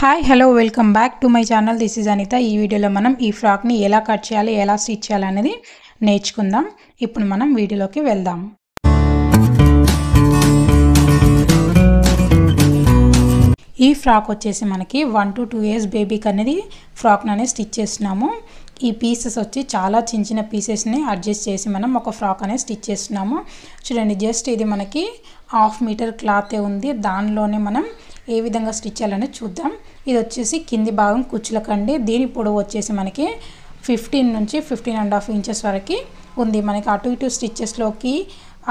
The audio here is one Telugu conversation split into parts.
hi hello welcome back to my channel this is Anitha ఈ వీడియోలో మనం ఈ ఫ్రాక్ని ఎలా కట్ చేయాలి ఎలా స్టిచ్ చేయాలి అనేది నేర్చుకుందాం ఇప్పుడు మనం వీడియోలోకి వెళ్దాం ఈ ఫ్రాక్ వచ్చేసి మనకి వన్ టు టూ ఇయర్స్ బేబీకి అనేది ఫ్రాక్ని అనేది స్టిచ్ చేస్తున్నాము ఈ పీసెస్ వచ్చి చాలా చిన్న చిన్న పీసెస్ని అడ్జస్ట్ చేసి మనం ఒక ఫ్రాక్ అనేది స్టిచ్ చేస్తున్నాము చూడండి జస్ట్ ఇది మనకి హాఫ్ మీటర్ క్లాతే ఉంది దానిలోనే మనం ఏ విధంగా స్టిచ్ చేయాలనేది చూద్దాం ఇది వచ్చేసి కింది భాగం కుచ్చులకండి దీని పొడవు వచ్చేసి మనకి ఫిఫ్టీన్ నుంచి ఫిఫ్టీన్ అండ్ హాఫ్ ఇంచెస్ వరకు ఉంది మనకి అటు ఇటు స్టిచ్చెస్లోకి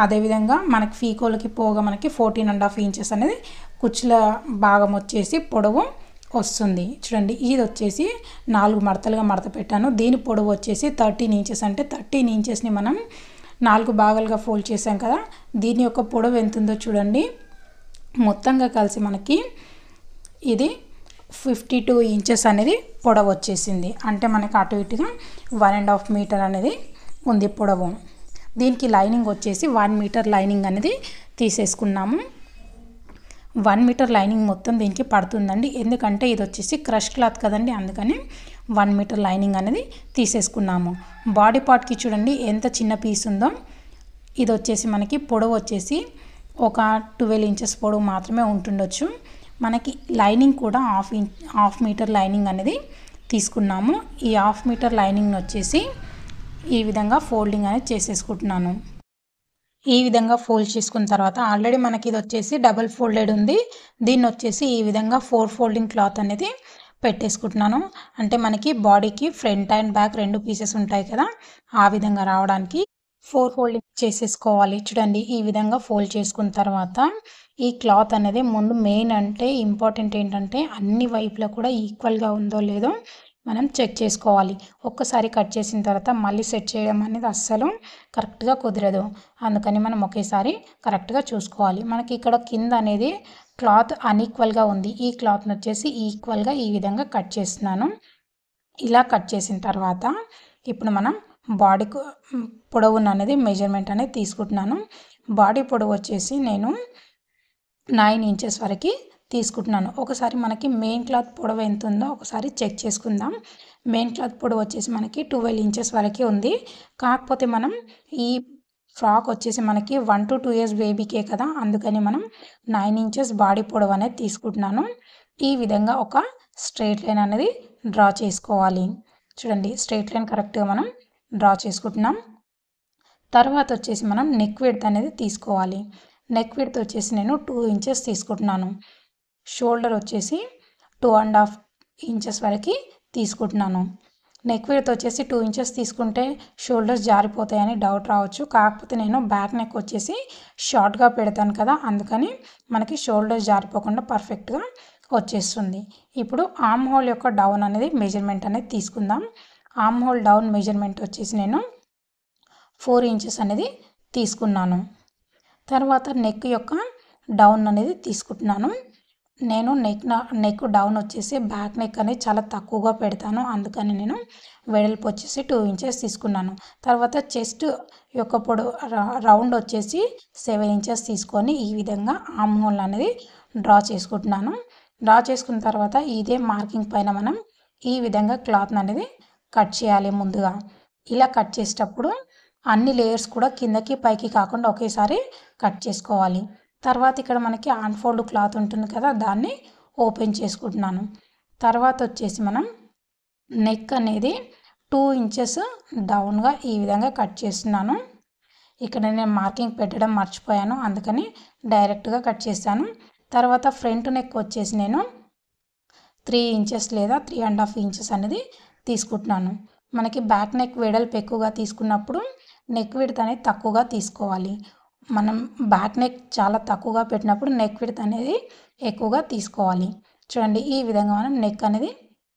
అదేవిధంగా మనకి ఫీకోలకి పోగా మనకి ఫోర్టీన్ అండ్ హాఫ్ ఇంచెస్ అనేది కుచ్చుల భాగం వచ్చేసి పొడవు వస్తుంది చూడండి ఇది వచ్చేసి నాలుగు మడతలుగా మడత పెట్టాను దీని పొడవు వచ్చేసి థర్టీన్ ఇంచెస్ అంటే థర్టీన్ ఇంచెస్ని మనం నాలుగు భాగాలుగా ఫోల్డ్ చేసాం కదా దీని యొక్క పొడవు ఎంత ఉందో చూడండి మొత్తంగా కలిసి మనకి ఇది ఫిఫ్టీ టూ ఇంచెస్ అనేది పొడవు వచ్చేసింది అంటే మనకి అటు ఇటుగా వన్ అండ్ హాఫ్ మీటర్ అనేది ఉంది పొడవు దీనికి లైనింగ్ వచ్చేసి వన్ మీటర్ లైనింగ్ అనేది తీసేసుకున్నాము వన్ మీటర్ లైనింగ్ మొత్తం దీనికి పడుతుందండి ఎందుకంటే ఇది వచ్చేసి క్రష్ క్లాత్ కదండి అందుకని వన్ మీటర్ లైనింగ్ అనేది తీసేసుకున్నాము బాడీ పార్ట్కి చూడండి ఎంత చిన్న పీస్ ఉందో ఇది వచ్చేసి మనకి పొడవు వచ్చేసి ఒక ట్వెల్వ్ ఇంచెస్ పొడవు మాత్రమే ఉంటుండొచ్చు మనకి లైనింగ్ కూడా half inch half metre lining అనేది తీసుకున్నాము ఈ హాఫ్ మీటర్ లైనింగ్ వచ్చేసి ఈ విధంగా ఫోల్డింగ్ అనేది చేసేసుకుంటున్నాను ఈ విధంగా ఫోల్డ్ చేసుకున్న తర్వాత ఆల్రెడీ మనకి ఇది వచ్చేసి డబల్ ఫోల్డెడ్ ఉంది దీన్ని వచ్చేసి ఈ విధంగా ఫోర్ ఫోల్డింగ్ క్లాత్ అనేది పెట్టేసుకుంటున్నాను అంటే మనకి బాడీకి ఫ్రంట్ అండ్ బ్యాక్ రెండు పీసెస్ ఉంటాయి కదా ఆ విధంగా రావడానికి ఫోర్ ఫోల్డింగ్ చేసేసుకోవాలి చూడండి ఈ విధంగా ఫోల్డ్ చేసుకున్న తర్వాత ఈ క్లాత్ అనేది ముందు మెయిన్ అంటే ఇంపార్టెంట్ ఏంటంటే అన్ని వైపులో కూడా ఈక్వల్గా ఉందో లేదో మనం చెక్ చేసుకోవాలి ఒక్కసారి కట్ చేసిన తర్వాత మళ్ళీ సెట్ చేయడం అనేది అస్సలు కరెక్ట్గా కుదరదు అందుకని మనం ఒకేసారి కరెక్ట్గా చూసుకోవాలి మనకి ఇక్కడ కింద అనేది క్లాత్ అన్ఈక్వల్గా ఉంది ఈ క్లాత్ని వచ్చేసి ఈక్వల్గా ఈ విధంగా కట్ చేస్తున్నాను ఇలా కట్ చేసిన తర్వాత ఇప్పుడు మనం బాడీకు పొడవును అనేది మెజర్మెంట్ అనేది తీసుకుంటున్నాను బాడీ పొడవు వచ్చేసి నేను నైన్ ఇంచెస్ వరకు తీసుకుంటున్నాను ఒకసారి మనకి మెయిన్ క్లాత్ పొడవు ఎంత ఉందో ఒకసారి చెక్ చేసుకుందాం మెయిన్ క్లాత్ పొడవు వచ్చేసి మనకి ట్వెల్వ్ ఇంచెస్ వరకు ఉంది కాకపోతే మనం ఈ ఫ్రాక్ వచ్చేసి మనకి వన్ టు టూ ఇయర్స్ బేబీకే కదా అందుకని మనం నైన్ ఇంచెస్ బాడీ పొడవు అనేది తీసుకుంటున్నాను ఈ విధంగా ఒక స్ట్రైట్ లైన్ అనేది డ్రా చేసుకోవాలి చూడండి స్ట్రైట్ లైన్ కరెక్ట్గా మనం డ్రా చేసుకుంటున్నాం తర్వాత వచ్చేసి మనం నెక్ విడ్త్ అనేది తీసుకోవాలి నెక్ విడ్త్ వచ్చేసి నేను టూ ఇంచెస్ తీసుకుంటున్నాను షోల్డర్ వచ్చేసి టూ అండ్ హాఫ్ ఇంచెస్ వరకు తీసుకుంటున్నాను నెక్ విడ్త్ వచ్చేసి టూ ఇంచెస్ తీసుకుంటే షోల్డర్స్ జారిపోతాయని డౌట్ రావచ్చు కాకపోతే నేను బ్యాక్ నెక్ వచ్చేసి షార్ట్గా పెడతాను కదా అందుకని మనకి షోల్డర్స్ జారిపోకుండా పర్ఫెక్ట్గా వచ్చేస్తుంది ఇప్పుడు ఆమ్ హోల్ యొక్క డౌన్ అనేది మెజర్మెంట్ అనేది తీసుకుందాం ఆమ్ హోల్ డౌన్ మెజర్మెంట్ వచ్చేసి నేను ఫోర్ ఇంచెస్ అనేది తీసుకున్నాను తర్వాత నెక్ యొక్క డౌన్ అనేది తీసుకుంటున్నాను నేను నెక్ నెక్ డౌన్ వచ్చేసి బ్యాక్ నెక్ అనేది చాలా తక్కువగా పెడతాను అందుకని నేను వెడల్పు వచ్చేసి టూ ఇంచెస్ తీసుకున్నాను తర్వాత చెస్ట్ యొక్క పొడు రౌండ్ వచ్చేసి సెవెన్ ఇంచెస్ తీసుకొని ఈ విధంగా ఆమ్ హోల్ అనేది డ్రా చేసుకుంటున్నాను డ్రా చేసుకున్న తర్వాత ఇదే మార్కింగ్ పైన మనం ఈ విధంగా క్లాత్ అనేది కట్ చేయాలి ముందుగా ఇలా కట్ చేసేటప్పుడు అన్ని లేయర్స్ కూడా కిందకి పైకి కాకుండా ఒకేసారి కట్ చేసుకోవాలి తర్వాత ఇక్కడ మనకి అన్ఫోల్డ్ క్లాత్ ఉంటుంది కదా దాన్ని ఓపెన్ చేసుకుంటున్నాను తర్వాత వచ్చేసి మనం నెక్ అనేది టూ ఇంచెస్ డౌన్గా ఈ విధంగా కట్ చేస్తున్నాను ఇక్కడ నేను మార్కింగ్ పెట్టడం మర్చిపోయాను అందుకని డైరెక్ట్గా కట్ చేశాను తర్వాత ఫ్రంట్ నెక్ వచ్చేసి నేను త్రీ ఇంచెస్ లేదా త్రీ అండ్ హాఫ్ ఇంచెస్ అనేది తీసుకుంటున్నాను మనకి బ్యాక్ నెక్ వెడల్పు ఎక్కువగా తీసుకున్నప్పుడు నెక్ విడత అనేది తక్కువగా తీసుకోవాలి మనం బ్యాక్ నెక్ చాలా తక్కువగా పెట్టినప్పుడు నెక్ విడత అనేది ఎక్కువగా తీసుకోవాలి చూడండి ఈ విధంగా మనం నెక్ అనేది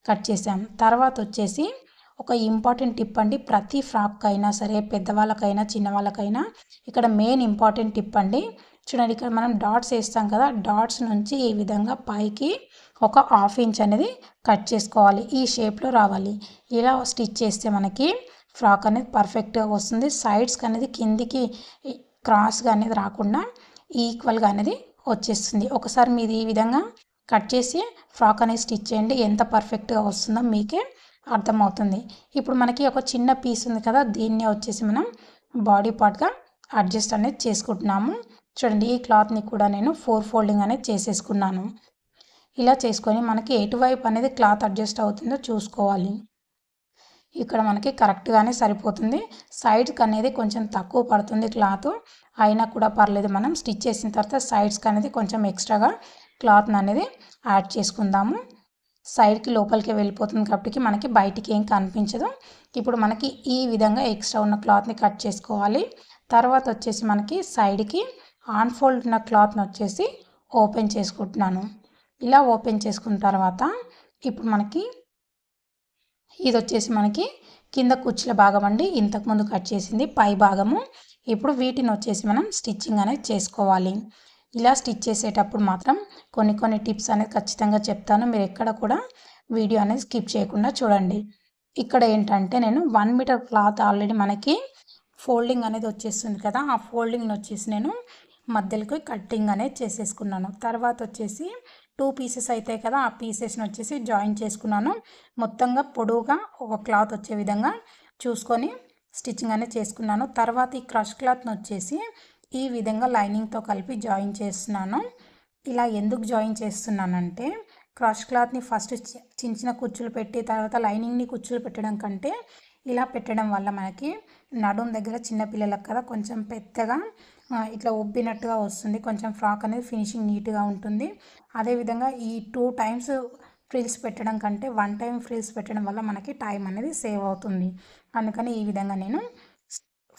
కట్ చేసాం తర్వాత వచ్చేసి ఒక ఇంపార్టెంట్ టిప్ అండి ప్రతి ఫ్రాక్ అయినా సరే పెద్దవాళ్ళకైనా చిన్నవాళ్ళకైనా ఇక్కడ మెయిన్ ఇంపార్టెంట్ టిప్ అండి చూడండి ఇక్కడ మనం డాట్స్ వేస్తాం కదా డాట్స్ నుంచి ఈ విధంగా పైకి ఒక హాఫ్ ఇంచ్ అనేది కట్ చేసుకోవాలి ఈ షేప్లో రావాలి ఇలా స్టిచ్ చేస్తే మనకి ఫ్రాక్ అనేది పర్ఫెక్ట్గా వస్తుంది సైడ్స్కి అనేది కిందికి క్రాస్గా అనేది రాకుండా ఈక్వల్గా అనేది వచ్చేస్తుంది ఒకసారి మీరు ఈ విధంగా కట్ చేసి ఫ్రాక్ అనేది స్టిచ్ చేయండి ఎంత పర్ఫెక్ట్గా వస్తుందో మీకే అర్థమవుతుంది ఇప్పుడు మనకి ఒక చిన్న పీస్ ఉంది కదా దీన్నే వచ్చేసి మనం బాడీ పార్ట్గా అడ్జస్ట్ అనేది చేసుకుంటున్నాము చూడండి ఈ క్లాత్ని కూడా నేను ఫోర్ ఫోల్డింగ్ అనేది చేసేసుకున్నాను ఇలా చేసుకొని మనకి ఎటువైపు అనేది క్లాత్ అడ్జస్ట్ అవుతుందో చూసుకోవాలి ఇక్కడ మనకి కరెక్ట్గానే సరిపోతుంది సైడ్స్కి అనేది కొంచెం తక్కువ పడుతుంది క్లాత్ అయినా కూడా పర్లేదు మనం స్టిచ్ చేసిన తర్వాత సైడ్స్కి అనేది కొంచెం ఎక్స్ట్రాగా క్లాత్ అనేది యాడ్ చేసుకుందాము సైడ్కి లోపలికి వెళ్ళిపోతుంది కాబట్టి మనకి బయటికి ఏం కనిపించదు ఇప్పుడు మనకి ఈ విధంగా ఎక్స్ట్రా ఉన్న క్లాత్ని కట్ చేసుకోవాలి తర్వాత వచ్చేసి మనకి సైడ్కి ఆన్ఫోల్డ్ ఉన్న క్లాత్ని వచ్చేసి ఓపెన్ చేసుకుంటున్నాను ఇలా ఓపెన్ చేసుకున్న తర్వాత ఇప్పుడు మనకి ఇది వచ్చేసి మనకి కింద కుర్చీల భాగం అండి ఇంతకుముందు కట్ చేసింది పై భాగము ఇప్పుడు వీటిని వచ్చేసి మనం స్టిచ్చింగ్ అనేది చేసుకోవాలి ఇలా స్టిచ్ చేసేటప్పుడు మాత్రం కొన్ని కొన్ని టిప్స్ అనేది ఖచ్చితంగా చెప్తాను మీరు ఎక్కడ కూడా వీడియో అనేది స్కిప్ చేయకుండా చూడండి ఇక్కడ ఏంటంటే నేను వన్ మీటర్ క్లాత్ ఆల్రెడీ మనకి ఫోల్డింగ్ అనేది వచ్చేస్తుంది కదా ఆ ఫోల్డింగ్ని వచ్చేసి నేను మధ్యలోకి కట్టింగ్ అనేది చేసేసుకున్నాను తర్వాత వచ్చేసి టూ పీసెస్ అయితే కదా ఆ పీసెస్ని వచ్చేసి జాయిన్ చేసుకున్నాను మొత్తంగా పొడవుగా ఒక క్లాత్ వచ్చే విధంగా చూసుకొని స్టిచ్చింగ్ అనేది చేసుకున్నాను తర్వాత ఈ క్రష్ క్లాత్ని వచ్చేసి ఈ విధంగా లైనింగ్తో కలిపి జాయిన్ చేస్తున్నాను ఇలా ఎందుకు జాయిన్ చేస్తున్నానంటే క్రష్ క్లాత్ని ఫస్ట్ చిన్న చిన్న కుచ్చులు పెట్టి తర్వాత లైనింగ్ని కుచ్చులు పెట్టడం కంటే ఇలా పెట్టడం వల్ల మనకి నడుం దగ్గర చిన్నపిల్లలకు కదా కొంచెం పెద్దగా ఇట్లా ఒబ్బినట్టుగా వస్తుంది కొంచెం ఫ్రాక్ అనేది ఫినిషింగ్ నీట్గా ఉంటుంది అదేవిధంగా ఈ టూ టైమ్స్ ఫ్రిల్స్ పెట్టడం కంటే వన్ టైం ఫ్రిల్స్ పెట్టడం వల్ల మనకి టైం అనేది సేవ్ అవుతుంది అందుకని ఈ విధంగా నేను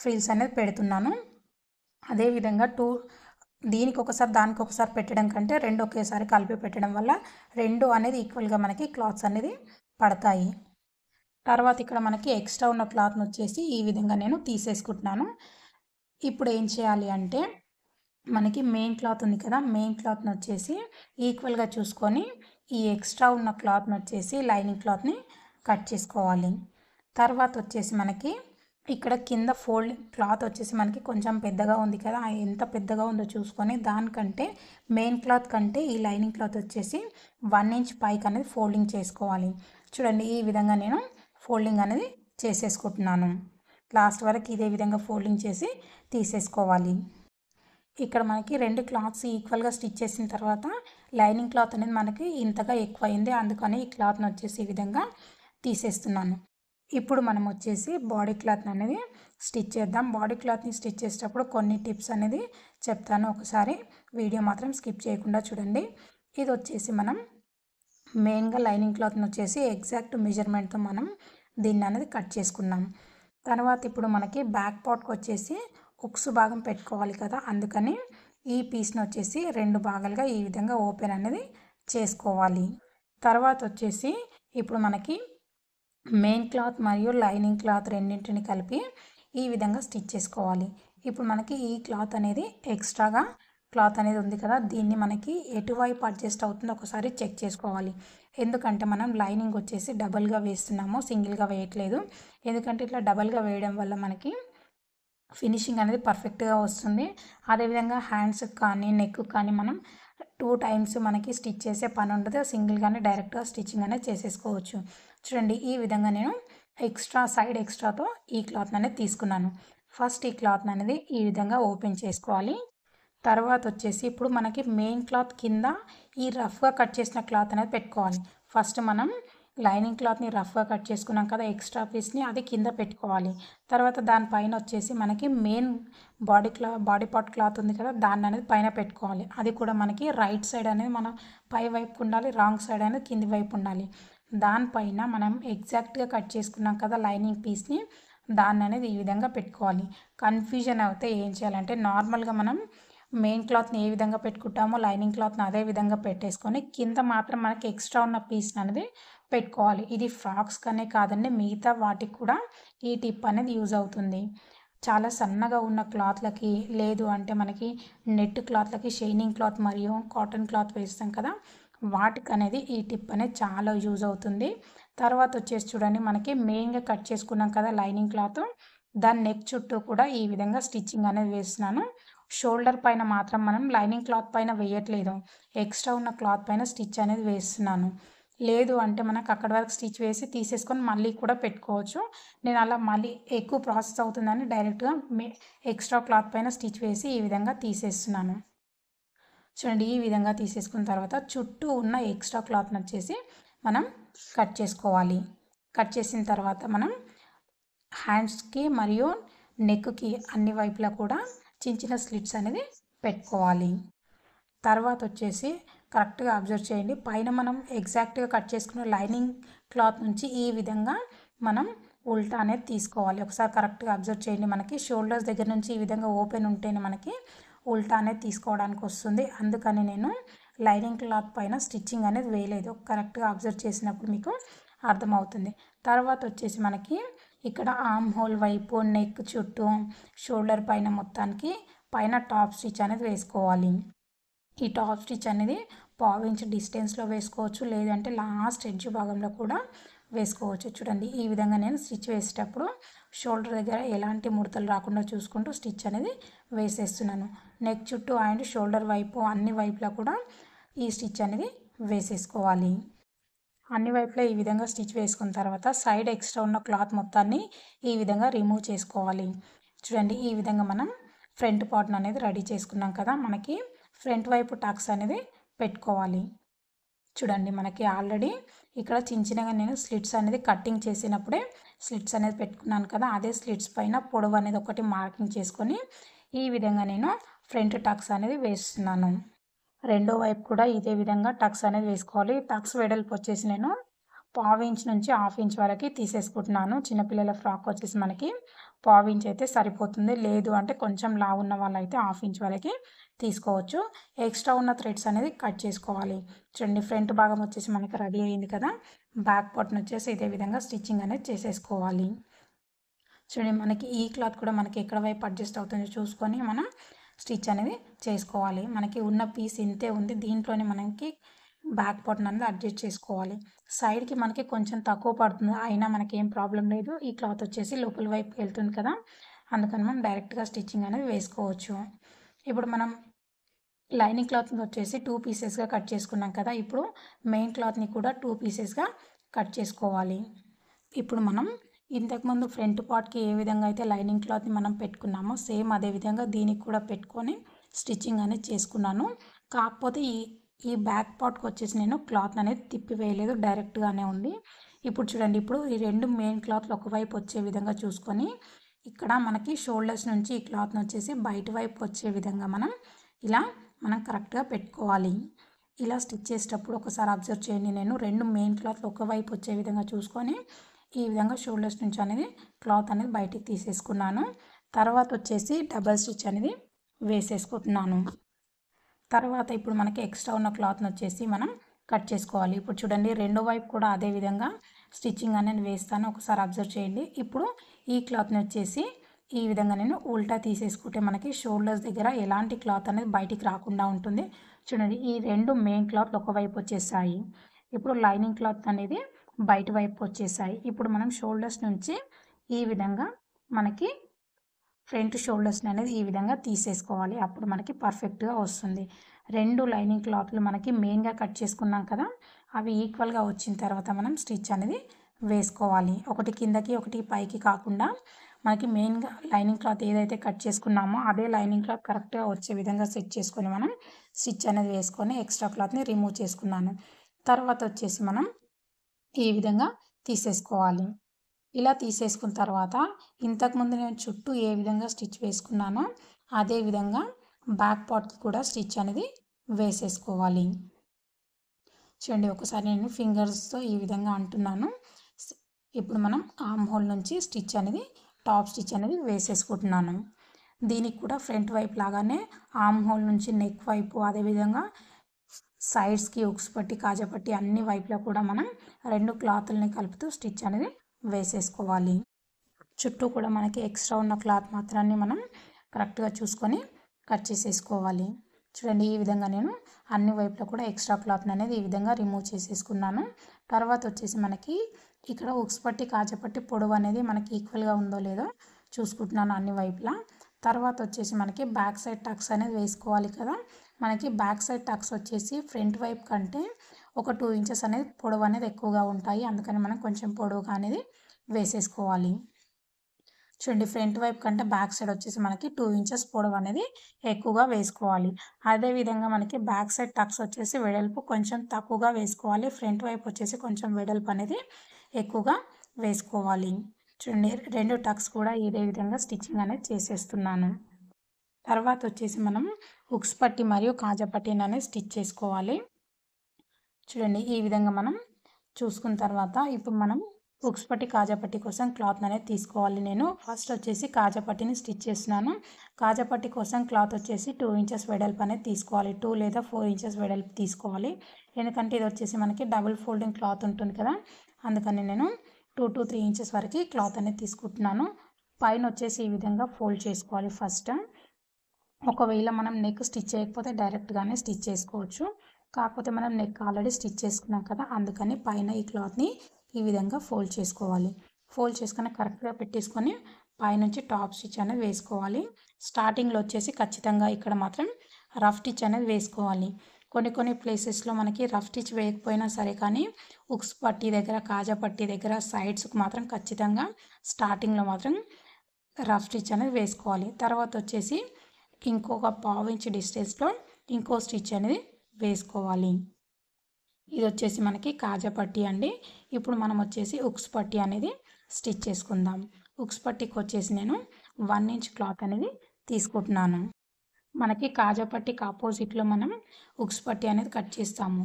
ఫ్రిల్స్ అనేది పెడుతున్నాను అదేవిధంగా టూ దీనికి ఒకసారి దానికి ఒకసారి పెట్టడం కంటే రెండు ఒకేసారి కలిపి పెట్టడం వల్ల రెండు అనేది ఈక్వల్గా మనకి క్లాత్స్ అనేది పడతాయి తర్వాత ఇక్కడ మనకి ఎక్స్ట్రా ఉన్న క్లాత్ని వచ్చేసి ఈ విధంగా నేను తీసేసుకుంటున్నాను ఇప్పుడు ఏం చేయాలి అంటే మనకి మెయిన్ క్లాత్ ఉంది కదా మెయిన్ క్లాత్ని వచ్చేసి ఈక్వల్గా చూసుకొని ఈ ఎక్స్ట్రా ఉన్న క్లాత్ని వచ్చేసి లైనింగ్ క్లాత్ని కట్ చేసుకోవాలి తర్వాత వచ్చేసి మనకి ఇక్కడ కింద ఫోల్డింగ్ క్లాత్ వచ్చేసి మనకి కొంచెం పెద్దగా ఉంది కదా ఎంత పెద్దగా ఉందో చూసుకొని దానికంటే మెయిన్ క్లాత్ కంటే ఈ లైనింగ్ క్లాత్ వచ్చేసి వన్ ఇంచ్ పైకి అనేది ఫోల్డింగ్ చేసుకోవాలి చూడండి ఈ విధంగా నేను ఫోల్డింగ్ అనేది చేసేసుకుంటున్నాను లాస్ట్ వరకు ఇదే విధంగా ఫోల్డింగ్ చేసి తీసేసుకోవాలి ఇక్కడ మనకి రెండు క్లాత్స్ ఈక్వల్గా స్టిచ్ చేసిన తర్వాత లైనింగ్ క్లాత్ అనేది మనకి ఇంతగా ఎక్కువ అయింది అందుకని ఈ క్లాత్ని వచ్చేసి ఈ విధంగా తీసేస్తున్నాను ఇప్పుడు మనం వచ్చేసి బాడీ క్లాత్ అనేది స్టిచ్ చేద్దాం బాడీ క్లాత్ని స్టిచ్ చేసేటప్పుడు కొన్ని టిప్స్ అనేది చెప్తాను ఒకసారి వీడియో మాత్రం స్కిప్ చేయకుండా చూడండి ఇది వచ్చేసి మనం మెయిన్గా లైనింగ్ క్లాత్ని వచ్చేసి ఎగ్జాక్ట్ మెజర్మెంట్తో మనం దీన్ని అనేది కట్ చేసుకున్నాం తర్వాత ఇప్పుడు మనకి బ్యాక్ పార్ట్కి వచ్చేసి హుక్స్ భాగం పెట్టుకోవాలి కదా అందుకని ఈ పీస్ను వచ్చేసి రెండు భాగాలుగా ఈ విధంగా ఓపెన్ అనేది చేసుకోవాలి తర్వాత వచ్చేసి ఇప్పుడు మనకి మెయిన్ క్లాత్ మరియు లైనింగ్ క్లాత్ రెండింటిని కలిపి ఈ విధంగా స్టిచ్ చేసుకోవాలి ఇప్పుడు మనకి ఈ క్లాత్ అనేది ఎక్స్ట్రాగా క్లాత్ అనేది ఉంది కదా దీన్ని మనకి ఎటువైపు అడ్జస్ట్ అవుతుందో ఒకసారి చెక్ చేసుకోవాలి ఎందుకంటే మనం లైనింగ్ వచ్చేసి డబల్గా వేస్తున్నాము సింగిల్గా వేయట్లేదు ఎందుకంటే ఇట్లా డబల్గా వేయడం వల్ల మనకి ఫినిషింగ్ అనేది పర్ఫెక్ట్గా వస్తుంది అదేవిధంగా హ్యాండ్స్ కానీ నెక్ కానీ మనం టూ టైమ్స్ మనకి స్టిచ్ చేసే పని ఉండదు సింగిల్గానే డైరెక్ట్గా స్టిచ్చింగ్ అనేది చేసేసుకోవచ్చు చూడండి ఈ విధంగా నేను ఎక్స్ట్రా సైడ్ ఎక్స్ట్రాతో ఈ క్లాత్ అనేది తీసుకున్నాను ఫస్ట్ ఈ క్లాత్ అనేది ఈ విధంగా ఓపెన్ చేసుకోవాలి తర్వాత వచ్చేసి ఇప్పుడు మనకి మెయిన్ క్లాత్ కింద ఈ రఫ్గా కట్ చేసిన క్లాత్ అనేది పెట్టుకోవాలి ఫస్ట్ మనం లైనింగ్ క్లాత్ని రఫ్గా కట్ చేసుకున్నాం కదా ఎక్స్ట్రా పీస్ని అది కింద పెట్టుకోవాలి తర్వాత దానిపైన వచ్చేసి మనకి మెయిన్ బాడీ క్లా బాడీ పార్ట్ క్లాత్ ఉంది కదా దాన్ని అనేది పైన పెట్టుకోవాలి అది కూడా మనకి రైట్ సైడ్ అనేది మనం పై వైపు ఉండాలి రాంగ్ సైడ్ అనేది కింది వైపు ఉండాలి దానిపైన మనం ఎగ్జాక్ట్గా కట్ చేసుకున్నాం కదా లైనింగ్ పీస్ని దాన్ని అనేది ఈ విధంగా పెట్టుకోవాలి కన్ఫ్యూజన్ అయితే ఏం చేయాలంటే నార్మల్గా మనం మెయిన్ క్లాత్ని ఏ విధంగా పెట్టుకుంటామో లైనింగ్ క్లాత్ని అదే విధంగా పెట్టేసుకొని కింద మాత్రం మనకి ఎక్స్ట్రా ఉన్న పీస్ అనేది పెట్టుకోవాలి ఇది ఫ్రాక్స్కనే కాదండి మిగతా వాటికి కూడా ఈ టిప్ అనేది యూజ్ అవుతుంది చాలా సన్నగా ఉన్న క్లాత్లకి లేదు అంటే మనకి నెట్ క్లాత్లకి షైనింగ్ క్లాత్ మరియు కాటన్ క్లాత్ వేస్తాం కదా వాటికి అనేది ఈ టిప్ అనేది చాలా యూజ్ అవుతుంది తర్వాత వచ్చేసి చూడండి మనకి మెయిన్గా కట్ చేసుకున్నాం కదా లైనింగ్ క్లాత్ దాని నెక్ చుట్టూ కూడా ఈ విధంగా స్టిచ్చింగ్ అనేది వేస్తున్నాను షోల్డర్ పైన మాత్రం మనం లైనింగ్ క్లాత్ పైన వేయట్లేదు ఎక్స్ట్రా ఉన్న క్లాత్ పైన స్టిచ్ అనేది వేస్తున్నాను లేదు అంటే మనకు అక్కడ వరకు స్టిచ్ వేసి తీసేసుకొని మళ్ళీ కూడా పెట్టుకోవచ్చు నేను అలా మళ్ళీ ఎక్కువ ప్రాసెస్ అవుతుందని డైరెక్ట్గా ఎక్స్ట్రా క్లాత్ పైన స్టిచ్ వేసి ఈ విధంగా తీసేస్తున్నాను చూడండి ఈ విధంగా తీసేసుకున్న తర్వాత చుట్టూ ఉన్న ఎక్స్ట్రా క్లాత్ని వచ్చేసి మనం కట్ చేసుకోవాలి కట్ చేసిన తర్వాత మనం హ్యాండ్స్కి మరియు నెక్కి అన్ని వైపులా కూడా చిన్న చిన్న స్లిట్స్ అనేది పెట్టుకోవాలి తర్వాత వచ్చేసి కరెక్ట్గా అబ్జర్వ్ చేయండి పైన మనం ఎగ్జాక్ట్గా కట్ చేసుకున్న లైనింగ్ క్లాత్ నుంచి ఈ విధంగా మనం ఉల్టా అనేది తీసుకోవాలి ఒకసారి కరెక్ట్గా అబ్జర్వ్ చేయండి మనకి షోల్డర్స్ దగ్గర నుంచి ఈ విధంగా ఓపెన్ ఉంటేనే మనకి ఉల్టా అనేది తీసుకోవడానికి వస్తుంది అందుకని నేను లైనింగ్ క్లాత్ పైన స్టిచ్చింగ్ అనేది వేయలేదు కరెక్ట్గా అబ్జర్వ్ చేసినప్పుడు మీకు అర్థమవుతుంది తర్వాత వచ్చేసి మనకి ఇక్కడ ఆమ్ హోల్ వైపు నెక్ చుట్టూ షోల్డర్ పైన మొత్తానికి పైన టాప్ స్టిచ్ అనేది వేసుకోవాలి ఈ టాప్ స్టిచ్ అనేది పావు డిస్టెన్స్లో వేసుకోవచ్చు లేదంటే లాస్ట్ ఎడ్జ్ భాగంలో కూడా వేసుకోవచ్చు చూడండి ఈ విధంగా నేను స్టిచ్ వేసేటప్పుడు షోల్డర్ దగ్గర ఎలాంటి ముడతలు రాకుండా చూసుకుంటూ స్టిచ్ అనేది వేసేస్తున్నాను నెక్ చుట్టూ అండ్ షోల్డర్ వైపు అన్ని వైపులా కూడా ఈ స్టిచ్ అనేది వేసేసుకోవాలి అన్ని వైపులా ఈ విధంగా స్టిచ్ వేసుకున్న తర్వాత సైడ్ ఎక్స్ట్రా ఉన్న క్లాత్ మొత్తాన్ని ఈ విధంగా రిమూవ్ చేసుకోవాలి చూడండి ఈ విధంగా మనం ఫ్రంట్ పార్ట్ అనేది రెడీ చేసుకున్నాం కదా మనకి ఫ్రంట్ వైపు టక్స్ అనేది పెట్టుకోవాలి చూడండి మనకి ఆల్రెడీ ఇక్కడ చిన్న చిన్నగా నేను స్లిట్స్ అనేది కట్టింగ్ చేసినప్పుడే స్లిట్స్ అనేది పెట్టుకున్నాను కదా అదే స్లిట్స్ పైన పొడవు అనేది ఒకటి మార్కింగ్ చేసుకొని ఈ విధంగా నేను ఫ్రంట్ టక్స్ అనేది వేస్తున్నాను రెండో వైపు కూడా ఇదే విధంగా టక్స్ అనేది వేసుకోవాలి టక్స్ వెడల్పు వచ్చేసి నేను పావు ఇంచ్ నుంచి హాఫ్ ఇంచ్ వరకు తీసేసుకుంటున్నాను చిన్నపిల్లల ఫ్రాక్ వచ్చేసి మనకి ఇంచ్ అయితే సరిపోతుంది లేదు అంటే కొంచెం లా ఉన్న అయితే హాఫ్ ఇంచ్ వరకు తీసుకోవచ్చు ఎక్స్ట్రా ఉన్న థ్రెడ్స్ అనేది కట్ చేసుకోవాలి చూడండి ఫ్రంట్ భాగం వచ్చేసి మనకి రెడీ అయింది కదా బ్యాక్ పొట్ను వచ్చేసి ఇదే విధంగా స్టిచ్చింగ్ అనేది చేసేసుకోవాలి చూడండి మనకి ఈ క్లాత్ కూడా మనకి ఎక్కడ వైపు అడ్జస్ట్ అవుతుందో చూసుకొని మనం స్టిచ్ అనేది చేసుకోవాలి మనకి ఉన్న పీస్ ఇంతే ఉంది దీంట్లోనే మనకి బ్యాక్ బటన్ అనేది అడ్జస్ట్ చేసుకోవాలి సైడ్కి మనకి కొంచెం తక్కువ పడుతుంది అయినా మనకి ఏం ప్రాబ్లం లేదు ఈ క్లాత్ వచ్చేసి లోపల వైపు వెళ్తుంది కదా అందుకని మనం డైరెక్ట్గా స్టిచ్చింగ్ అనేది వేసుకోవచ్చు ఇప్పుడు మనం లైనింగ్ క్లాత్ని వచ్చేసి టూ పీసెస్గా కట్ చేసుకున్నాం కదా ఇప్పుడు మెయిన్ క్లాత్ని కూడా టూ పీసెస్గా కట్ చేసుకోవాలి ఇప్పుడు మనం ఇంతకుముందు ఫ్రంట్ పార్ట్కి ఏ విధంగా అయితే లైనింగ్ క్లాత్ని మనం పెట్టుకున్నామో సేమ్ అదే విధంగా దీనికి కూడా పెట్టుకొని స్టిచ్చింగ్ అనేది చేసుకున్నాను కాకపోతే ఈ ఈ బ్యాక్ పార్ట్కి వచ్చేసి నేను క్లాత్ అనేది తిప్పి వేయలేదు డైరెక్ట్గానే ఉంది ఇప్పుడు చూడండి ఇప్పుడు ఈ రెండు మెయిన్ క్లాత్లు ఒకవైపు వచ్చే విధంగా చూసుకొని ఇక్కడ మనకి షోల్డర్స్ నుంచి ఈ క్లాత్ని వచ్చేసి బయట వైపు వచ్చే విధంగా మనం ఇలా మనం కరెక్ట్గా పెట్టుకోవాలి ఇలా స్టిచ్ చేసేటప్పుడు ఒకసారి అబ్జర్వ్ చేయండి నేను రెండు మెయిన్ క్లాత్లు ఒకవైపు వచ్చే విధంగా చూసుకొని ఈ విధంగా షోల్డర్స్ నుంచి అనేది క్లాత్ అనేది బయటికి తీసేసుకున్నాను తర్వాత వచ్చేసి డబల్ స్టిచ్ అనేది వేసేసుకుంటున్నాను తర్వాత ఇప్పుడు మనకి ఎక్స్ట్రా ఉన్న క్లాత్ని వచ్చేసి మనం కట్ చేసుకోవాలి ఇప్పుడు చూడండి రెండో వైపు కూడా అదే విధంగా స్టిచ్చింగ్ అనేది వేస్తాను ఒకసారి అబ్జర్వ్ చేయండి ఇప్పుడు ఈ క్లాత్ని వచ్చేసి ఈ విధంగా నేను ఉల్టా తీసేసుకుంటే మనకి షోల్డర్స్ దగ్గర ఎలాంటి క్లాత్ అనేది బయటికి రాకుండా ఉంటుంది చూడండి ఈ రెండు మెయిన్ క్లాత్లు ఒకవైపు వచ్చేసాయి ఇప్పుడు లైనింగ్ క్లాత్ అనేది బయట వైపు వచ్చేసాయి ఇప్పుడు మనం షోల్డర్స్ నుంచి ఈ విధంగా మనకి ఫ్రంట్ షోల్డర్స్ని అనేది ఈ విధంగా తీసేసుకోవాలి అప్పుడు మనకి పర్ఫెక్ట్గా వస్తుంది రెండు లైనింగ్ క్లాత్లు మనకి మెయిన్గా కట్ చేసుకున్నాం కదా అవి ఈక్వల్గా వచ్చిన తర్వాత మనం స్టిచ్ అనేది వేసుకోవాలి ఒకటి కిందకి ఒకటి పైకి కాకుండా మనకి మెయిన్గా లైనింగ్ క్లాత్ ఏదైతే కట్ చేసుకున్నామో అదే లైనింగ్ క్లాత్ కరెక్ట్గా వచ్చే విధంగా సెట్ చేసుకొని మనం స్టిచ్ అనేది వేసుకొని ఎక్స్ట్రా క్లాత్ని రిమూవ్ చేసుకున్నాను తర్వాత వచ్చేసి మనం ఈ విధంగా తీసేసుకోవాలి ఇలా తీసేసుకున్న తర్వాత ఇంతకుముందు నేను చుట్టూ ఏ విధంగా స్టిచ్ వేసుకున్నానో అదే విధంగా బ్యాక్ పార్ట్కి కూడా స్టిచ్ అనేది వేసేసుకోవాలి చూడండి ఒకసారి నేను ఫింగర్స్తో ఈ విధంగా అంటున్నాను ఇప్పుడు మనం ఆమ్ హోల్ నుంచి స్టిచ్ అనేది టాప్ స్టిచ్ అనేది వేసేసుకుంటున్నాను దీనికి కూడా ఫ్రంట్ వైపు లాగానే ఆమ్ హోల్ నుంచి నెక్ వైపు అదేవిధంగా సైడ్స్కి ఉక్స్ పట్టి కాజపట్టి అన్ని వైపులో కూడా మనం రెండు క్లాతుల్ని కలుపుతూ స్టిచ్ అనేది వేసేసుకోవాలి చుట్టూ కూడా మనకి ఎక్స్ట్రా ఉన్న క్లాత్ మాత్రాన్ని మనం కరెక్ట్గా చూసుకొని కట్ చేసేసుకోవాలి చూడండి ఈ విధంగా నేను అన్ని వైపులో కూడా ఎక్స్ట్రా క్లాత్ని అనేది ఈ విధంగా రిమూవ్ చేసేసుకున్నాను తర్వాత వచ్చేసి మనకి ఇక్కడ ఉక్స్పట్టి కాజపట్టి పొడవు అనేది మనకి ఈక్వల్గా ఉందో లేదో చూసుకుంటున్నాను అన్ని వైపులా తర్వాత వచ్చేసి మనకి బ్యాక్ సైడ్ టక్స్ అనేది వేసుకోవాలి కదా మనకి బ్యాక్ సైడ్ టక్స్ వచ్చేసి ఫ్రంట్ వైపు కంటే ఒక టూ ఇంచెస్ అనేది పొడవు అనేది ఎక్కువగా ఉంటాయి అందుకని మనం కొంచెం పొడవుగా అనేది వేసేసుకోవాలి చూడండి ఫ్రంట్ వైపు కంటే బ్యాక్ సైడ్ వచ్చేసి మనకి టూ ఇంచెస్ పొడవు అనేది ఎక్కువగా వేసుకోవాలి అదేవిధంగా మనకి బ్యాక్ సైడ్ టక్స్ వచ్చేసి వెడల్పు కొంచెం తక్కువగా వేసుకోవాలి ఫ్రంట్ వైపు వచ్చేసి కొంచెం వెడల్పు అనేది ఎక్కువగా వేసుకోవాలి చూడండి రెండు టక్స్ కూడా ఇదే విధంగా స్టిచ్చింగ్ అనేది చేసేస్తున్నాను తర్వాత వచ్చేసి మనం ఉక్స్ పట్టి మరియు కాజా అనేది స్టిచ్ చేసుకోవాలి చూడండి ఈ విధంగా మనం చూసుకున్న తర్వాత ఇప్పుడు మనం బుక్స్ పట్టి కాజాపట్టి కోసం క్లాత్ అనేది తీసుకోవాలి నేను ఫస్ట్ వచ్చేసి కాజాపట్టిని స్టిచ్ చేస్తున్నాను కాజాపట్టి కోసం క్లాత్ వచ్చేసి టూ ఇంచెస్ వెడల్పు అనేది తీసుకోవాలి టూ లేదా ఫోర్ ఇంచెస్ వెడల్పు తీసుకోవాలి ఎందుకంటే ఇది వచ్చేసి మనకి డబుల్ ఫోల్డింగ్ క్లాత్ ఉంటుంది కదా అందుకని నేను టూ టు త్రీ ఇంచెస్ వరకు క్లాత్ అనేది తీసుకుంటున్నాను పైన వచ్చేసి ఈ విధంగా ఫోల్డ్ చేసుకోవాలి ఫస్ట్ ఒకవేళ మనం నెక్ స్టిచ్ చేయకపోతే డైరెక్ట్గానే స్టిచ్ చేసుకోవచ్చు కాకపోతే మనం నెక్ ఆల్రెడీ స్టిచ్ చేసుకున్నాం కదా అందుకని పైన ఈ క్లాత్ని ఈ విధంగా ఫోల్డ్ చేసుకోవాలి ఫోల్డ్ చేసుకుని కరెక్ట్గా పెట్టేసుకొని పైనుంచి టాప్ స్టిచ్ అనేది వేసుకోవాలి స్టార్టింగ్లో వచ్చేసి ఖచ్చితంగా ఇక్కడ మాత్రం రఫ్ స్టిచ్ అనేది వేసుకోవాలి కొన్ని కొన్ని ప్లేసెస్లో మనకి రఫ్ స్టిచ్ వేయకపోయినా సరే కానీ ఉక్స్ పట్టి దగ్గర కాజా పట్టి దగ్గర సైడ్స్కి మాత్రం ఖచ్చితంగా స్టార్టింగ్లో మాత్రం రఫ్ స్టిచ్ అనేది వేసుకోవాలి తర్వాత వచ్చేసి ఇంకొక పావు ఇంచ్ డిస్టెన్స్లో ఇంకో స్టిచ్ అనేది వేసుకోవాలి ఇది వచ్చేసి మనకి కాజా పట్టి అండి ఇప్పుడు మనం వచ్చేసి ఉక్స్ పట్టి అనేది స్టిచ్ చేసుకుందాం ఉక్స్ పట్టికి వచ్చేసి నేను వన్ ఇంచ్ క్లాత్ అనేది తీసుకుంటున్నాను మనకి కాజా పట్టికి ఆపోజిట్లో మనం ఉక్స్ పట్టి అనేది కట్ చేస్తాము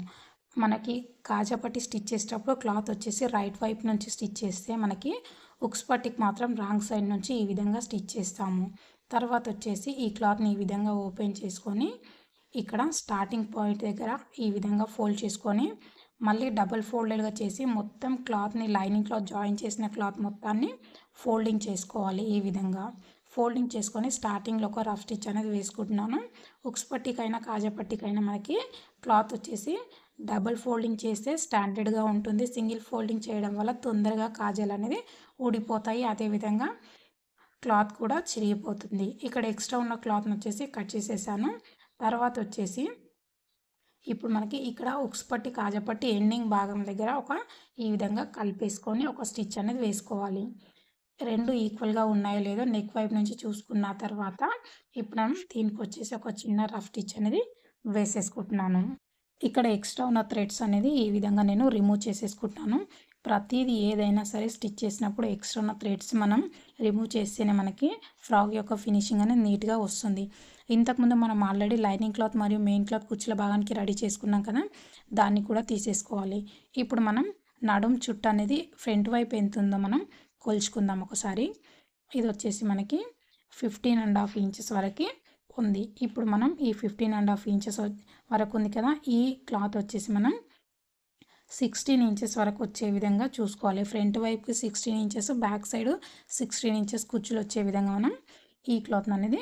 మనకి కాజా పట్టి స్టిచ్ చేసేటప్పుడు క్లాత్ వచ్చేసి రైట్ వైపు నుంచి స్టిచ్ చేస్తే మనకి ఉక్స్ పట్టికి మాత్రం రాంగ్ సైడ్ నుంచి ఈ విధంగా స్టిచ్ చేస్తాము తర్వాత వచ్చేసి ఈ క్లాత్ని ఈ విధంగా ఓపెన్ చేసుకొని ఇక్కడ స్టార్టింగ్ పాయింట్ దగ్గర ఈ విధంగా ఫోల్డ్ చేసుకొని మళ్ళీ డబుల్ ఫోల్డెడ్గా చేసి మొత్తం క్లాత్ని లైనింగ్ క్లాత్ జాయిన్ చేసిన క్లాత్ మొత్తాన్ని ఫోల్డింగ్ చేసుకోవాలి ఈ విధంగా ఫోల్డింగ్ చేసుకొని స్టార్టింగ్లో ఒక రఫ్ స్టిచ్ అనేది వేసుకుంటున్నాను ఉక్స్ పట్టికైనా కాజా పట్టికైనా మనకి క్లాత్ వచ్చేసి డబుల్ ఫోల్డింగ్ చేస్తే స్టాండర్డ్గా ఉంటుంది సింగిల్ ఫోల్డింగ్ చేయడం వల్ల తొందరగా కాజాలు అనేది ఊడిపోతాయి అదేవిధంగా క్లాత్ కూడా చిరిగిపోతుంది ఇక్కడ ఎక్స్ట్రా ఉన్న క్లాత్ని వచ్చేసి కట్ చేసేసాను తర్వాత వచ్చేసి ఇప్పుడు మనకి ఇక్కడ ఉక్స్ పట్టి కాజపట్టి ఎండింగ్ భాగం దగ్గర ఒక ఈ విధంగా కలిపేసుకొని ఒక స్టిచ్ అనేది వేసుకోవాలి రెండు ఈక్వల్గా ఉన్నాయో లేదో నెక్ వైపు నుంచి చూసుకున్న తర్వాత ఇప్పుడు మనం దీనికి వచ్చేసి ఒక చిన్న రఫ్ స్టిచ్ అనేది వేసేసుకుంటున్నాను ఇక్కడ ఎక్స్ట్రా ఉన్న థ్రెడ్స్ అనేది ఈ విధంగా నేను రిమూవ్ చేసేసుకుంటున్నాను ప్రతిదీ ఏదైనా సరే స్టిచ్ చేసినప్పుడు ఎక్స్ట్రా ఉన్న థ్రెడ్స్ మనం రిమూవ్ చేస్తేనే మనకి ఫ్రాక్ యొక్క ఫినిషింగ్ అనేది నీట్గా వస్తుంది ఇంతకుముందు మనం ఆల్రెడీ లైనింగ్ క్లాత్ మరియు మెయిన్ క్లాత్ కుచ్చుల భాగానికి రెడీ చేసుకున్నాం కదా దాన్ని కూడా తీసేసుకోవాలి ఇప్పుడు మనం నడుం చుట్ట అనేది ఫ్రంట్ వైపు ఎంత ఉందో మనం కొలుచుకుందాం ఒకసారి ఇది వచ్చేసి మనకి ఫిఫ్టీన్ అండ్ హాఫ్ ఇంచెస్ వరకు ఉంది ఇప్పుడు మనం ఈ ఫిఫ్టీన్ అండ్ హాఫ్ ఇంచెస్ వరకు ఉంది కదా ఈ క్లాత్ వచ్చేసి మనం సిక్స్టీన్ ఇంచెస్ వరకు వచ్చే విధంగా చూసుకోవాలి ఫ్రంట్ వైపుకి sixteen inches back side sixteen inches కుచ్చులు వచ్చే విధంగా మనం ఈ క్లాత్ అనేది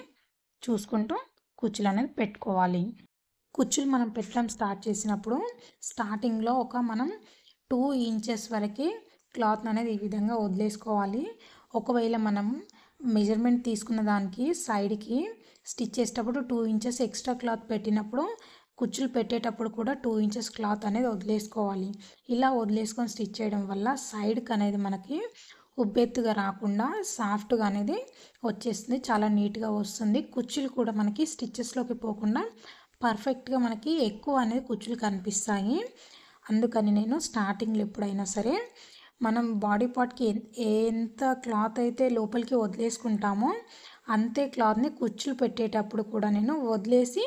చూసుకుంటూ కుచ్చులు అనేది పెట్టుకోవాలి కుచ్చులు మనం పెట్టడం స్టార్ట్ చేసినప్పుడు స్టార్టింగ్లో ఒక మనం టూ ఇంచెస్ వరకు క్లాత్ అనేది ఈ విధంగా వదిలేసుకోవాలి ఒకవేళ మనం మెజర్మెంట్ తీసుకున్న దానికి సైడ్కి స్టిచ్ చేసేటప్పుడు టూ ఇంచెస్ ఎక్స్ట్రా క్లాత్ పెట్టినప్పుడు కుచ్చులు పెట్టేటప్పుడు కూడా టూ ఇంచెస్ క్లాత్ అనేది వదిలేసుకోవాలి ఇలా వదిలేసుకొని స్టిచ్ చేయడం వల్ల సైడ్కి అనేది మనకి ఉబ్బెత్తుగా రాకుండా సాఫ్ట్గా అనేది వచ్చేస్తుంది చాలా నీట్గా వస్తుంది కుచ్చులు కూడా మనకి స్టిచ్చెస్లోకి పోకుండా పర్ఫెక్ట్గా మనకి ఎక్కువ అనేది కుచ్చులు కనిపిస్తాయి అందుకని నేను స్టార్టింగ్లో ఎప్పుడైనా సరే మనం బాడీ పార్ట్కి ఎంత క్లాత్ అయితే లోపలికి వదిలేసుకుంటామో అంతే క్లాత్ని కుచ్చులు పెట్టేటప్పుడు కూడా నేను వదిలేసి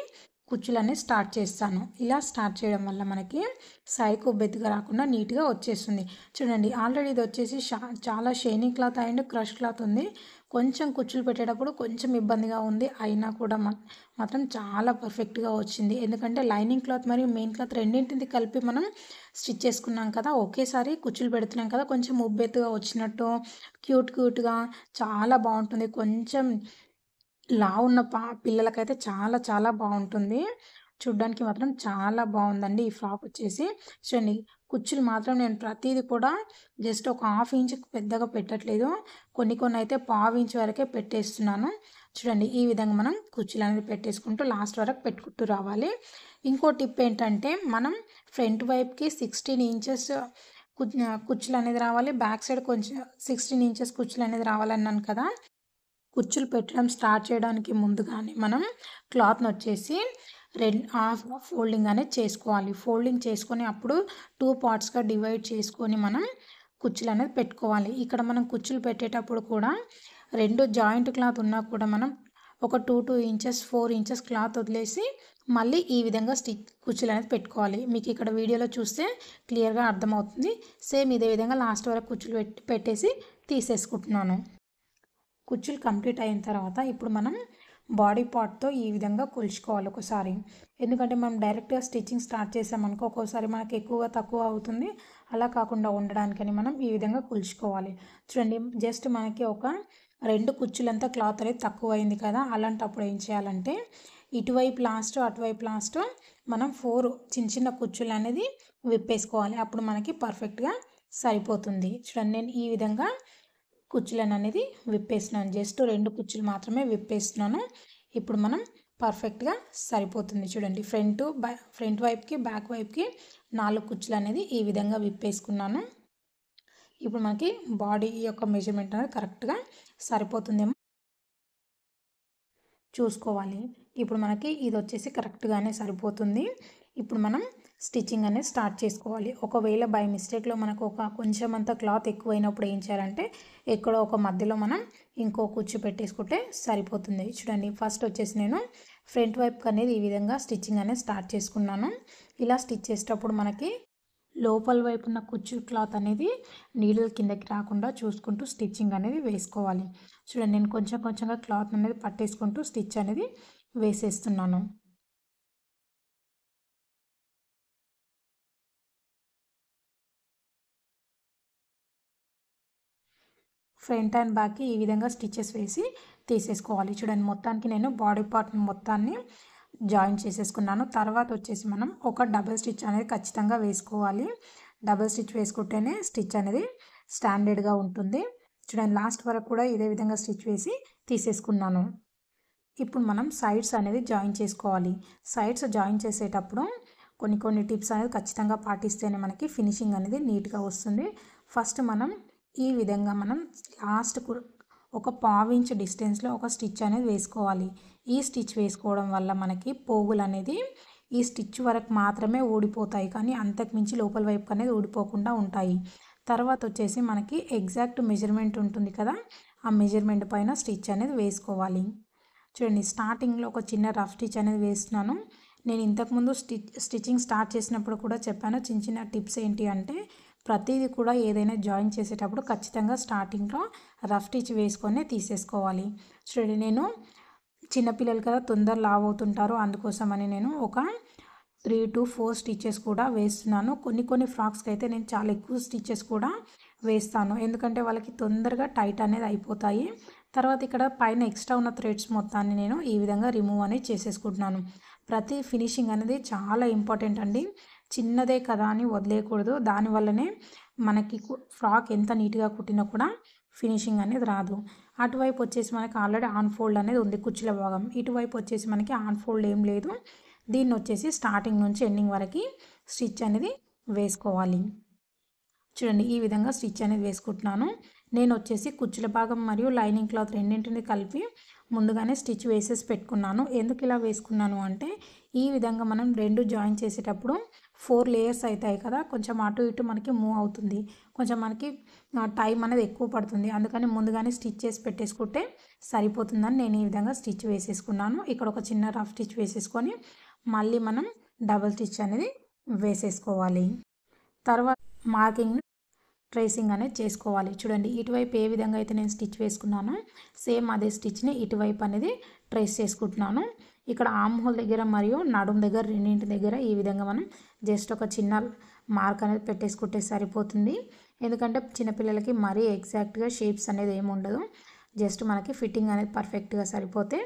కుచ్చులన్నీ స్టార్ట్ చేస్తాను ఇలా స్టార్ట్ చేయడం వల్ల మనకి సాయికు బెతుగా రాకుండా నీట్గా వచ్చేస్తుంది చూడండి ఆల్రెడీ ఇది వచ్చేసి చాలా shining cloth and crush cloth ఉంది కొంచెం కుచ్చులు పెట్టేటప్పుడు కొంచెం ఇబ్బందిగా ఉంది అయినా కూడా మాత్రం చాలా పర్ఫెక్ట్గా వచ్చింది ఎందుకంటే లైనింగ్ క్లాత్ మరియు మెయిన్ క్లాత్ రెండింటిది కలిపి మనం స్టిచ్ చేసుకున్నాం కదా ఒకేసారి కుచ్చులు పెడుతున్నాం కదా కొంచెం ఉబ్బెత్తుగా వచ్చినట్టు క్యూట్ క్యూట్గా చాలా బాగుంటుంది కొంచెం లా ఉన్న పా పిల్లలకైతే చాలా చాలా బాగుంటుంది చూడ్డానికి మాత్రం చాలా బాగుందండి ఈ ఫ్రాక్ వచ్చేసి చూడండి కుచ్చులు మాత్రం నేను ప్రతీది కూడా జస్ట్ ఒక హాఫ్ ఇంచ్ పెద్దగా పెట్టట్లేదు కొన్ని కొన్ని అయితే పావు ఇంచ్ వరకే పెట్టేస్తున్నాను చూడండి ఈ విధంగా మనం కుర్చీలు అనేది పెట్టేసుకుంటూ లాస్ట్ వరకు పెట్టుకుంటూ రావాలి ఇంకో టిప్ ఏంటంటే మనం ఫ్రంట్ వైపుకి సిక్స్టీన్ ఇంచెస్ కుర్చీలు అనేది రావాలి బ్యాక్ సైడ్ కొంచెం సిక్స్టీన్ ఇంచెస్ కుర్చీలు అనేది రావాలన్నాను కదా కుచ్చులు పెట్టడం స్టార్ట్ చేయడానికి ముందుగానే మనం క్లాత్ని వచ్చేసి రెండు హాఫ్ ఫోల్డింగ్ అనేది చేసుకోవాలి ఫోల్డింగ్ చేసుకొని అప్పుడు టూ పార్ట్స్గా డివైడ్ చేసుకొని మనం కుచ్చులు అనేది పెట్టుకోవాలి ఇక్కడ మనం కుచ్చులు పెట్టేటప్పుడు కూడా రెండు జాయింట్ క్లాత్ ఉన్నా కూడా మనం ఒక two two inches four inches cloth వదిలేసి మళ్ళీ ఈ విధంగా స్టిచ్ కుచ్చులు అనేది పెట్టుకోవాలి మీకు ఇక్కడ వీడియోలో చూస్తే క్లియర్గా అర్థమవుతుంది సేమ్ ఇదే విధంగా లాస్ట్ వరకు కుచ్చులు పెట్టేసి తీసేసుకుంటున్నాను కుచ్చులు కంప్లీట్ అయిన తర్వాత ఇప్పుడు మనం బాడీ పార్ట్తో ఈ విధంగా కొలుచుకోవాలి ఒకసారి ఎందుకంటే మనం డైరెక్ట్గా స్టిచ్చింగ్ స్టార్ట్ చేసామనుకో ఒక్కోసారి మనకి ఎక్కువగా తక్కువ అవుతుంది అలా కాకుండా ఉండడానికని మనం ఈ విధంగా కొలుచుకోవాలి చూడండి జస్ట్ మనకి ఒక రెండు కుచ్చులంతా క్లాత్ అనేది తక్కువ అయింది కదా అలాంటప్పుడు ఏం చేయాలంటే ఇటువైపు లాస్ట్ అటువైపు లాస్ట్ మనం ఫోర్ చిన్న చిన్న కుచ్చులు అనేది విప్పేసుకోవాలి అప్పుడు మనకి పర్ఫెక్ట్గా సరిపోతుంది చూడండి నేను ఈ విధంగా కుచ్చులను అనేది విప్పేస్తున్నాను జస్ట్ రెండు కుచ్చులు మాత్రమే విప్పేస్తున్నాను ఇప్పుడు మనం పర్ఫెక్ట్గా సరిపోతుంది చూడండి ఫ్రంట్ ఫ్రంట్ వైపుకి బ్యాక్ వైపుకి నాలుగు కుచ్చులు అనేది ఈ విధంగా విప్పేసుకున్నాను ఇప్పుడు మనకి బాడీ యొక్క మెజర్మెంట్ అనేది కరెక్ట్గా సరిపోతుందేమో చూసుకోవాలి ఇప్పుడు మనకి ఇది వచ్చేసి కరెక్ట్గానే సరిపోతుంది ఇప్పుడు మనం స్టిచ్చింగ్ అనేది స్టార్ట్ చేసుకోవాలి ఒకవేళ బై మిస్టేక్లో మనకు ఒక కొంచెం అంత క్లాత్ ఎక్కువైనప్పుడు ఏం చేయాలంటే ఎక్కడో ఒక మధ్యలో మనం ఇంకో కూర్చు పెట్టేసుకుంటే సరిపోతుంది చూడండి ఫస్ట్ వచ్చేసి నేను ఫ్రంట్ వైపు అనేది ఈ విధంగా స్టిచ్చింగ్ అనేది స్టార్ట్ చేసుకున్నాను ఇలా స్టిచ్ చేసేటప్పుడు మనకి లోపల వైపు ఉన్న కుచ్చు క్లాత్ అనేది నీళ్ళు కిందకి రాకుండా చూసుకుంటూ స్టిచ్చింగ్ అనేది వేసుకోవాలి చూడండి నేను కొంచెం కొంచెంగా క్లాత్ అనేది పట్టేసుకుంటూ స్టిచ్ అనేది వేసేస్తున్నాను ఫ్రంట్ అండ్ బ్యాక్కి ఈ విధంగా స్టిచ్చెస్ వేసి తీసేసుకోవాలి చూడండి మొత్తానికి నేను బాడీ పార్ట్ మొత్తాన్ని జాయిన్ చేసేసుకున్నాను తర్వాత వచ్చేసి మనం ఒక డబల్ స్టిచ్ అనేది ఖచ్చితంగా వేసుకోవాలి డబల్ స్టిచ్ వేసుకుంటేనే స్టిచ్ అనేది స్టాండర్డ్గా ఉంటుంది చూడండి లాస్ట్ వరకు కూడా ఇదే విధంగా స్టిచ్ వేసి తీసేసుకున్నాను ఇప్పుడు మనం సైడ్స్ అనేది జాయిన్ చేసుకోవాలి సైడ్స్ జాయిన్ చేసేటప్పుడు కొన్ని కొన్ని టిప్స్ అనేది ఖచ్చితంగా పాటిస్తేనే మనకి ఫినిషింగ్ అనేది నీట్గా వస్తుంది ఫస్ట్ మనం ఈ విధంగా మనం లాస్ట్కు ఒక పావించ్ డిస్టెన్స్లో ఒక స్టిచ్ అనేది వేసుకోవాలి ఈ స్టిచ్ వేసుకోవడం వల్ల మనకి పోగులు అనేది ఈ స్టిచ్ వరకు మాత్రమే ఊడిపోతాయి కానీ అంతకుమించి లోపల వైపు అనేది ఊడిపోకుండా ఉంటాయి తర్వాత వచ్చేసి మనకి ఎగ్జాక్ట్ మెజర్మెంట్ ఉంటుంది కదా ఆ మెజర్మెంట్ పైన స్టిచ్ అనేది వేసుకోవాలి చూడండి స్టార్టింగ్లో ఒక చిన్న రఫ్ స్టిచ్ అనేది వేస్తున్నాను నేను ఇంతకుముందు స్టిచ్ స్టిచ్చింగ్ స్టార్ట్ చేసినప్పుడు కూడా చెప్పాను చిన్న చిన్న టిప్స్ ఏంటి అంటే ప్రతిదీ కూడా ఏదైనా జాయిన్ చేసేటప్పుడు ఖచ్చితంగా స్టార్టింగ్లో రఫ్ స్టిచ్ వేసుకొని తీసేసుకోవాలి చూడండి నేను చిన్నపిల్లలు కదా తొందర లావ్ అవుతుంటారు అందుకోసమని నేను ఒక త్రీ టు ఫోర్ స్టిచ్చెస్ కూడా వేస్తున్నాను కొన్ని కొన్ని ఫ్రాక్స్కి అయితే నేను చాలా ఎక్కువ స్టిచ్చెస్ కూడా వేస్తాను ఎందుకంటే వాళ్ళకి తొందరగా టైట్ అనేది అయిపోతాయి తర్వాత ఇక్కడ పైన ఎక్స్ట్రా ఉన్న థ్రెడ్స్ మొత్తాన్ని నేను ఈ విధంగా రిమూవ్ అనేది చేసేసుకుంటున్నాను ప్రతి ఫినిషింగ్ అనేది చాలా ఇంపార్టెంట్ అండి చిన్నదే కదా అని వదిలేయకూడదు దానివల్లనే మనకి ఫ్రాక్ ఎంత నీట్గా కుట్టినా కూడా ఫినిషింగ్ అనేది రాదు అటువైపు వచ్చేసి మనకి ఆల్రెడీ ఆన్ ఫోల్డ్ అనేది ఉంది కుచ్చుల భాగం ఇటువైపు వచ్చేసి మనకి ఆన్ ఫోల్డ్ ఏం లేదు దీన్ని వచ్చేసి స్టార్టింగ్ నుంచి ఎండింగ్ వరకు స్టిచ్ అనేది వేసుకోవాలి చూడండి ఈ విధంగా స్టిచ్ అనేది వేసుకుంటున్నాను నేను వచ్చేసి కుచ్చుల భాగం మరియు లైనింగ్ క్లాత్ రెండింటిని కలిపి ముందుగానే స్టిచ్ వేసేసి పెట్టుకున్నాను ఎందుకు ఇలా వేసుకున్నాను అంటే ఈ విధంగా మనం రెండు జాయిన్ చేసేటప్పుడు ఫోర్ లేయర్స్ అవుతాయి కదా కొంచెం అటు ఇటు మనకి మూవ్ అవుతుంది కొంచెం మనకి టైం అనేది ఎక్కువ పడుతుంది అందుకని ముందుగానే స్టిచ్ చేసి పెట్టేసుకుంటే సరిపోతుందని నేను ఈ విధంగా స్టిచ్ వేసేసుకున్నాను ఇక్కడ ఒక చిన్న రఫ్ స్టిచ్ వేసేసుకొని మళ్ళీ మనం డబల్ స్టిచ్ అనేది వేసేసుకోవాలి తర్వాత మార్కింగ్ ట్రేసింగ్ అనేది చేసుకోవాలి చూడండి ఇటువైపు ఏ విధంగా అయితే నేను స్టిచ్ వేసుకున్నానో సేమ్ అదే స్టిచ్ని ఇటువైపు అనేది ట్రేస్ చేసుకుంటున్నాను ఇక్కడ ఆమ్హోల్ దగ్గర మరియు నడుము దగ్గర రెండింటి దగ్గర ఈ విధంగా మనం జస్ట్ ఒక చిన్న మార్క్ అనేది పెట్టేసుకుంటే సరిపోతుంది ఎందుకంటే చిన్నపిల్లలకి మరీ ఎగ్జాక్ట్గా షేప్స్ అనేది ఏమి ఉండదు జస్ట్ మనకి ఫిట్టింగ్ అనేది పర్ఫెక్ట్గా సరిపోతే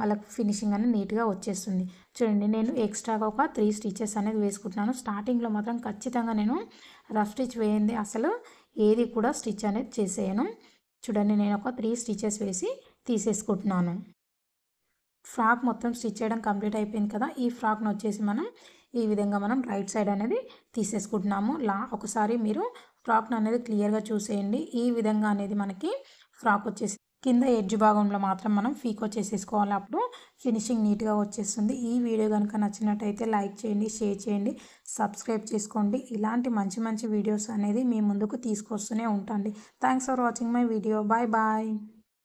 వాళ్ళకి ఫినిషింగ్ అనేది నీట్గా వచ్చేస్తుంది చూడండి నేను ఎక్స్ట్రాగా ఒక త్రీ స్టిచెస్ అనేది వేసుకుంటున్నాను స్టార్టింగ్లో మాత్రం ఖచ్చితంగా నేను రఫ్ స్టిచ్ వేయింది అసలు ఏది కూడా స్టిచ్ అనేది చేసేయను చూడండి నేను ఒక త్రీ స్టిచ్చెస్ వేసి తీసేసుకుంటున్నాను ఫ్రాక్ మొత్తం స్టిచ్ చేయడం కంప్లీట్ అయిపోయింది కదా ఈ ఫ్రాక్ను వచ్చేసి మనం ఈ విధంగా మనం రైట్ సైడ్ అనేది తీసేసుకుంటున్నాము లా ఒకసారి మీరు ఫ్రాక్ను అనేది క్లియర్గా చూసేయండి ఈ విధంగా అనేది మనకి ఫ్రాక్ వచ్చేసి కింద ఎడ్జ్ భాగంలో మాత్రం మనం ఫీకో చేసేసుకోవాలి అప్పుడు ఫినిషింగ్ నీట్గా వచ్చేస్తుంది ఈ వీడియో కనుక నచ్చినట్టయితే లైక్ చేయండి షేర్ చేయండి సబ్స్క్రైబ్ చేసుకోండి ఇలాంటి మంచి మంచి వీడియోస్ అనేది మీ ముందుకు తీసుకొస్తూనే ఉంటాండి thanks for watching my video bye bye